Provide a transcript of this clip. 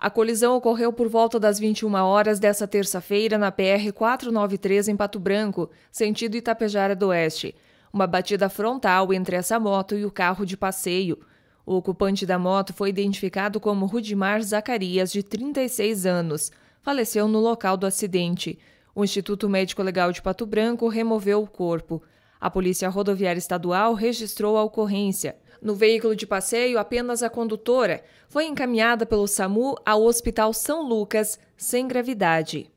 A colisão ocorreu por volta das 21 horas dessa terça-feira na PR 493 em Pato Branco, sentido Itapejara do Oeste. Uma batida frontal entre essa moto e o carro de passeio. O ocupante da moto foi identificado como Rudimar Zacarias, de 36 anos. Faleceu no local do acidente. O Instituto Médico Legal de Pato Branco removeu o corpo. A Polícia Rodoviária Estadual registrou a ocorrência. No veículo de passeio, apenas a condutora foi encaminhada pelo SAMU ao Hospital São Lucas, sem gravidade.